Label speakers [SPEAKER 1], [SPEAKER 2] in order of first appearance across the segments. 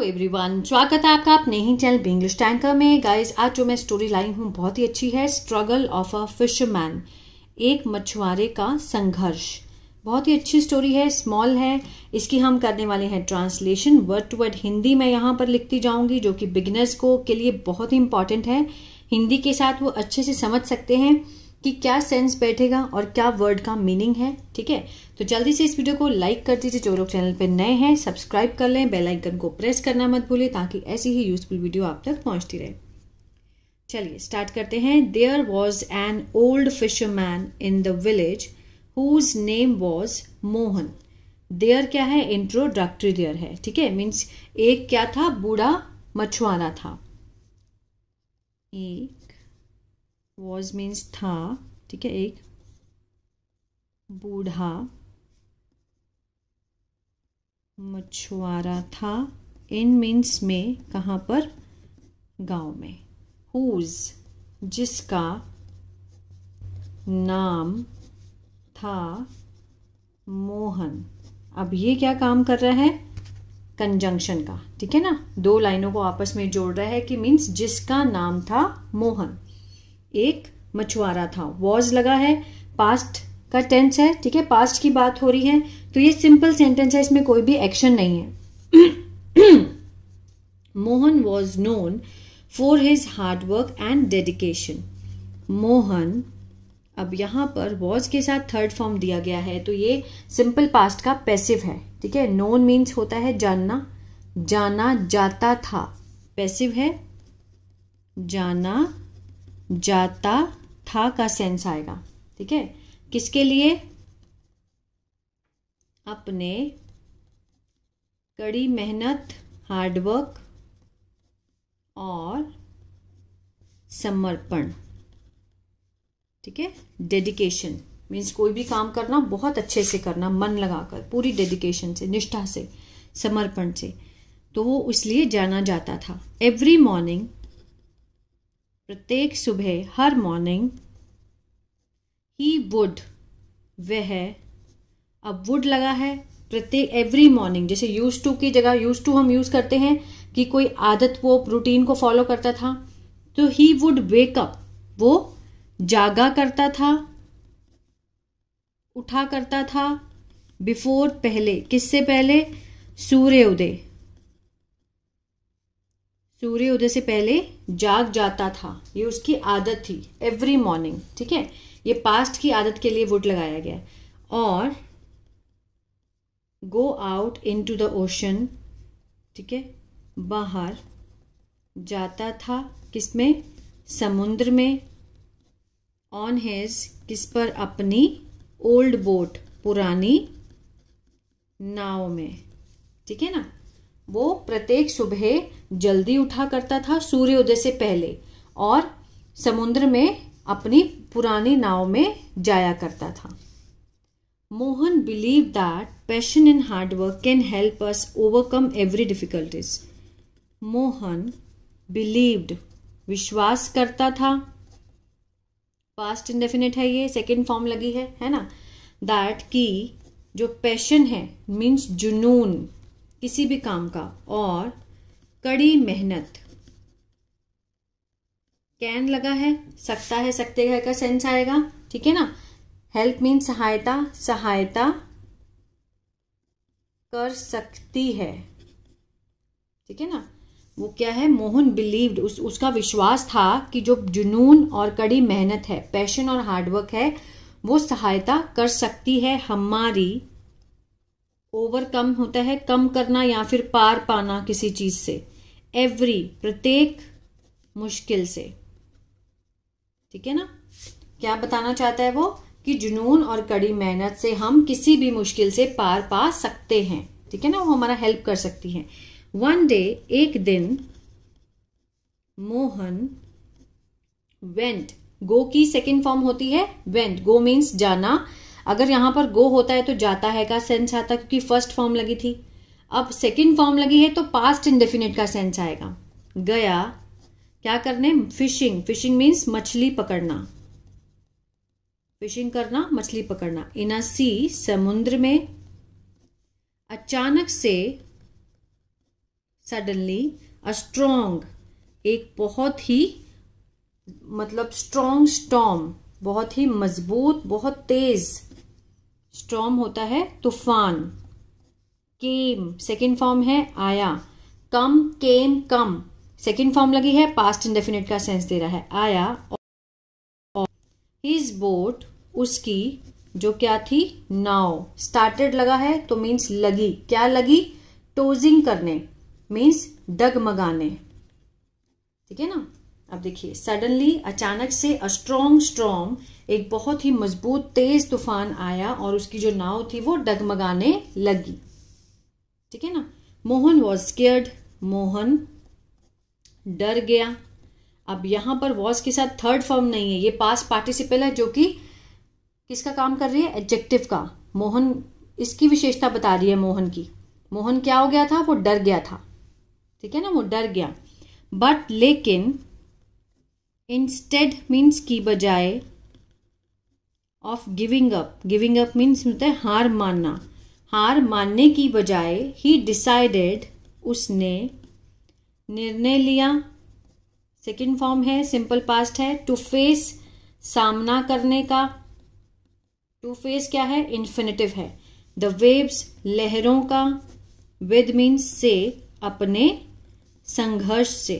[SPEAKER 1] to everyone स्वागत है आपका अपने ही चैनल इंग्लिश टैंकर में गाइस आज जो मैं स्टोरी लाई हूँ बहुत ही अच्छी है स्ट्रगल ऑफ अ फिशरमैन एक मछुआरे का संघर्ष बहुत ही अच्छी स्टोरी है स्मॉल है इसकी हम करने वाले हैं translation word to word Hindi मैं यहाँ पर लिखती जाऊंगी जो कि बिगिनर्स को के लिए बहुत ही इंपॉर्टेंट है हिंदी के साथ वो अच्छे से समझ सकते हैं कि क्या सेंस बैठेगा और क्या वर्ड का मीनिंग है ठीक है तो जल्दी से इस वीडियो को लाइक कर दीजिए जो लोग चैनल पर नए हैं सब्सक्राइब कर लें बेल आइकन को प्रेस करना मत भूलें ताकि ऐसी ही यूजफुल वीडियो आप तक पहुंचती रहे चलिए स्टार्ट करते हैं there was an old fisherman in the village whose name was Mohan there क्या है इंट्रोडक्टरी देयर है ठीक है मीन्स एक क्या था बूढ़ा मछुआरा था ए e वॉज मीन्स था ठीक है एक बूढ़ा मछुआरा था इन मीन्स में कहाँ पर गांव में हुज जिसका नाम था मोहन अब ये क्या काम कर रहा है कंजंक्शन का ठीक है ना दो लाइनों को आपस में जोड़ रहा है कि मीन्स जिसका नाम था मोहन एक मछुआरा था वॉज लगा है पास्ट का टेंस है ठीक है पास्ट की बात हो रही है तो ये सिंपल सेंटेंस है इसमें कोई भी एक्शन नहीं है Mohan was known for his hard work and dedication Mohan अब यहां पर वॉज के साथ थर्ड फॉर्म दिया गया है तो ये सिंपल पास्ट का पैसिव है ठीक है नोन मीन्स होता है जानना जाना जाता था पैसिव है जाना जाता था का सेंस आएगा ठीक है किसके लिए अपने कड़ी मेहनत हार्डवर्क और समर्पण ठीक है डेडिकेशन मीन्स कोई भी काम करना बहुत अच्छे से करना मन लगाकर पूरी डेडिकेशन से निष्ठा से समर्पण से तो वो इसलिए जाना जाता था एवरी मॉर्निंग प्रत्येक सुबह हर मॉर्निंग ही वुड वह अब वुड लगा है प्रत्येक एवरी मॉर्निंग जैसे यूज टू की जगह यूज टू हम यूज करते हैं कि कोई आदत वो रूटीन को फॉलो करता था तो ही वुड वेकअप वो जागा करता था उठा करता था बिफोर पहले किससे पहले सूर्योदय सूर्योदय से पहले जाग जाता था ये उसकी आदत थी एवरी मॉर्निंग ठीक है ये पास्ट की आदत के लिए वुड लगाया गया और go out into the ocean ठीक है बाहर जाता था किस में समुद्र में ऑन हेज किस पर अपनी ओल्ड बोट पुरानी नाव में ठीक है ना वो प्रत्येक सुबह जल्दी उठा करता था सूर्योदय से पहले और समुद्र में अपनी पुरानी नाव में जाया करता था Mohan believe that passion in hard work can help us overcome every difficulties Mohan believed विश्वास करता था पास्ट इंडेफिनेट है ये सेकेंड फॉर्म लगी है है ना दैट की जो पैशन है मीन्स जुनून किसी भी काम का और कड़ी मेहनत कैन लगा है सकता है सकते है का सेंस आएगा ठीक है ना हेल्प मीन सहायता सहायता कर सकती है ठीक है ना वो क्या है मोहन बिलीव्ड उस उसका विश्वास था कि जो जुनून और कड़ी मेहनत है पैशन और हार्डवर्क है वो सहायता कर सकती है हमारी ओवरकम होता है कम करना या फिर पार पाना किसी चीज से एवरी प्रत्येक मुश्किल से ठीक है ना क्या बताना चाहता है वो कि जुनून और कड़ी मेहनत से हम किसी भी मुश्किल से पार पा सकते हैं ठीक है ना वो हमारा हेल्प कर सकती है वन डे एक दिन मोहन वेंट गो की सेकेंड फॉर्म होती है वेंट गो मीन्स जाना अगर यहाँ पर गो होता है तो जाता है का सेंस आता क्योंकि फर्स्ट फॉर्म लगी थी अब सेकेंड फॉर्म लगी है तो पास्ट इनडेफिनेट का सेंस आएगा गया क्या करने फिशिंग फिशिंग मीन्स मछली पकड़ना फिशिंग करना मछली पकड़ना इन अ सी समुद्र में अचानक से सडनली अस्ट्रोंग एक बहुत ही मतलब स्ट्रोंग स्टॉम बहुत ही मजबूत बहुत तेज़ स्ट्रॉम होता है तूफान केम सेकेंड फॉर्म है आया कम केम कम सेकेंड फॉर्म लगी है पास्ट इंडेफिनेट का सेंस दे रहा है आया और हिज बोट उसकी जो क्या थी नाव स्टार्टेड लगा है तो मीन्स लगी क्या लगी टोजिंग करने मीन्स डगमगाने ठीक है ना अब देखिए सडनली अचानक से अ स्ट्रॉन्ग एक बहुत ही मजबूत तेज तूफान आया और उसकी जो नाव थी वो डगमगाने लगी ठीक है ना मोहन वॉज स्केयर्ड मोहन डर गया अब यहां पर वॉज के साथ थर्ड फॉर्म नहीं है ये पास पार्टिसिपल है जो कि किसका काम कर रही है एडजेक्टिव का मोहन इसकी विशेषता बता रही है मोहन की मोहन क्या हो गया था वो डर गया था ठीक है ना वो डर गया बट लेकिन इंस्टेड मीन्स की बजाय of giving up giving up means होता है हार मानना हार मानने की बजाय ही डिसाइडेड उसने निर्णय लिया सेकेंड फॉर्म है सिंपल पास्ट है टू फेस सामना करने का टू फेस क्या है इन्फिनेटिव है द वेव्स लहरों का विद मीन्स से अपने संघर्ष से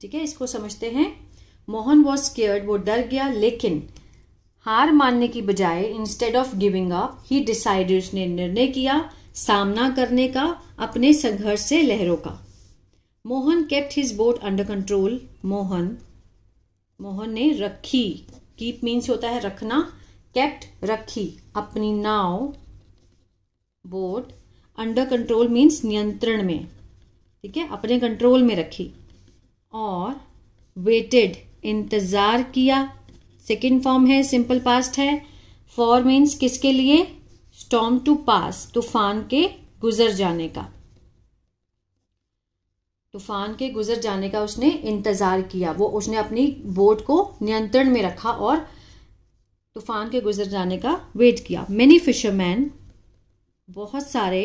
[SPEAKER 1] ठीक है इसको समझते हैं मोहन वॉज स्केयर्ड वो डर गया लेकिन हार मानने की बजाय इंस्टेड ऑफ गिविंग अप ही डिसाइडेड उसने निर्णय किया सामना करने का अपने संघर्ष से लहरों का Mohan kept his boat under control Mohan Mohan ने रखी कीप मीन्स होता है रखना केप्ट रखी अपनी नाव बोट अंडर कंट्रोल मीन्स नियंत्रण में ठीक है अपने कंट्रोल में रखी और वेटेड इंतज़ार किया सेकेंड फॉर्म है सिंपल पास्ट है फॉर मीन्स किसके लिए स्टॉम टू पास तूफान के गुजर जाने का तूफान के गुजर जाने का उसने इंतज़ार किया वो उसने अपनी बोट को नियंत्रण में रखा और तूफान के गुजर जाने का वेट किया मेनी फिशरमैन बहुत सारे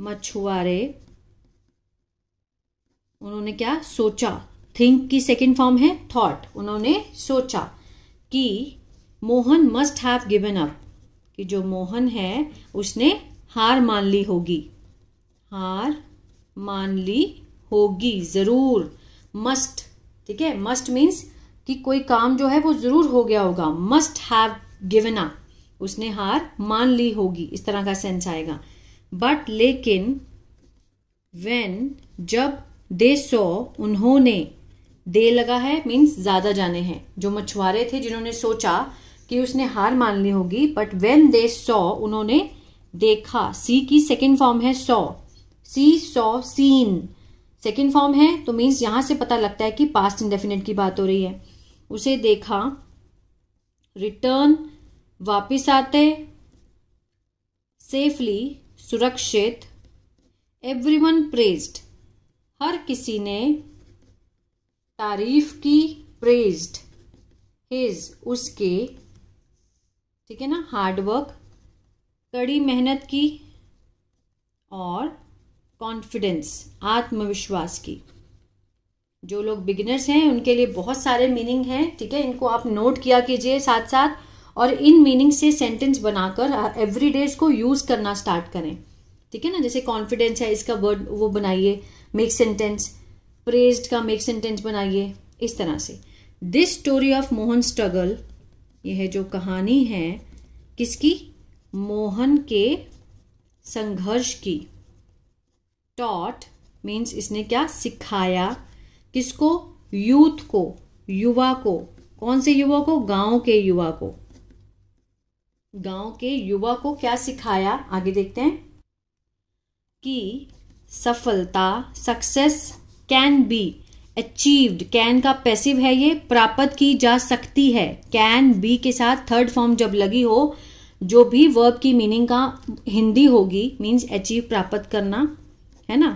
[SPEAKER 1] मछुआरे उन्होंने क्या सोचा थिंक की सेकेंड फॉर्म है थॉट उन्होंने सोचा कि Mohan must have given up कि जो मोहन है उसने हार मान ली होगी हार मान ली होगी ज़रूर मस्ट ठीक है मस्ट मीन्स कि कोई काम जो है वो ज़रूर हो गया होगा मस्ट हैव गिवन अप उसने हार मान ली होगी इस तरह का सेंस आएगा बट लेकिन वेन जब दे सो उन्होंने दे लगा है मीन्स ज़्यादा जाने हैं जो मछुआरे थे जिन्होंने सोचा कि उसने हार मान ली होगी बट वेन दे सॉ उन्होंने देखा सी की सेकेंड फॉर्म है saw see saw seen second form है तो मीन्स यहां से पता लगता है कि पास्ट इंडेफिनेट की बात हो रही है उसे देखा रिटर्न वापिस आते सेफली सुरक्षित एवरीवन प्रेज्ड हर किसी ने तारीफ की प्रेज्ड हिज उसके ठीक है ना हार्डवर्क कड़ी मेहनत की और कॉन्फिडेंस आत्मविश्वास की जो लोग बिगिनर्स हैं उनके लिए बहुत सारे मीनिंग हैं ठीक है इनको आप नोट किया कीजिए साथ साथ और इन मीनिंग से सेंटेंस बनाकर एवरी डे इसको यूज़ करना स्टार्ट करें ठीक है ना जैसे कॉन्फिडेंस है इसका वर्ड वो बनाइए मेक सेंटेंस प्रेज्ड का मेक सेंटेंस बनाइए इस तरह से this story of Mohan struggle यह जो कहानी है किसकी मोहन के संघर्ष की टॉट मीन्स इसने क्या सिखाया किसको यूथ को युवा को कौन से युवा को गांव के युवा को गांव के युवा को क्या सिखाया आगे देखते हैं कि सफलता success can be achieved can का पैसिव है ये प्राप्त की जा सकती है कैन बी के साथ थर्ड फॉर्म जब लगी हो जो भी वर्ब की मीनिंग का हिंदी होगी मीन्स अचीव प्राप्त करना है ना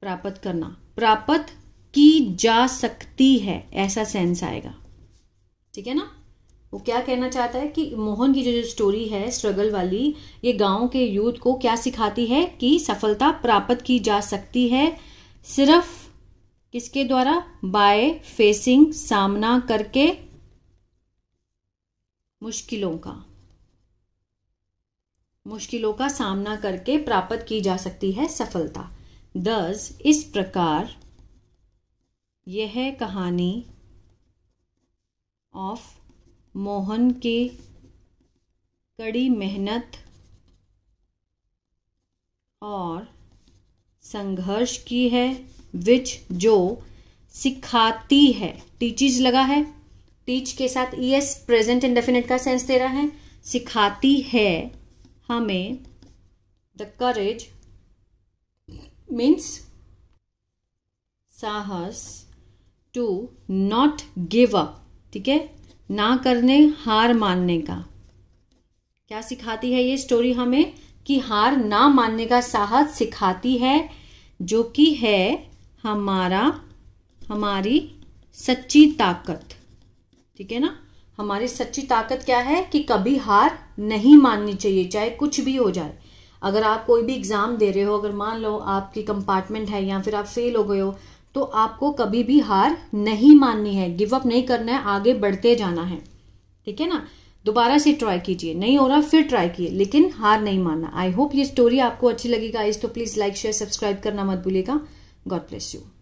[SPEAKER 1] प्राप्त करना प्राप्त की जा सकती है ऐसा सेंस आएगा ठीक है ना वो क्या कहना चाहता है कि मोहन की जो जो स्टोरी है स्ट्रगल वाली ये गांव के यूथ को क्या सिखाती है कि सफलता प्राप्त की जा सकती है सिर्फ किसके द्वारा बाय फेसिंग सामना करके मुश्किलों का मुश्किलों का सामना करके प्राप्त की जा सकती है सफलता दस इस प्रकार यह कहानी ऑफ मोहन के कड़ी मेहनत और संघर्ष की है विच जो सिखाती है टीचिज लगा है टीच के साथ ई एस प्रेजेंट इंडेफिनेट का सेंस दे रहा है सिखाती है हमें द करेज मीन्स साहस टू नॉट गिव अप ठीक है ना करने हार मानने का क्या सिखाती है ये स्टोरी हमें कि हार ना मानने का साहस सिखाती है जो कि है हमारा हमारी सच्ची ताकत ठीक है ना हमारी सच्ची ताकत क्या है कि कभी हार नहीं माननी चाहिए चाहे कुछ भी हो जाए अगर आप कोई भी एग्ज़ाम दे रहे हो अगर मान लो आपकी कंपार्टमेंट है या फिर आप फेल हो गए हो तो आपको कभी भी हार नहीं माननी है गिव अप नहीं करना है आगे बढ़ते जाना है ठीक है ना दोबारा से ट्राई कीजिए नहीं हो रहा फिर ट्राई किए लेकिन हार नहीं मानना आई होप ये स्टोरी आपको अच्छी लगेगा इस तो प्लीज़ लाइक शेयर सब्सक्राइब करना मत भूलिएगा गॉड ब्लेस यू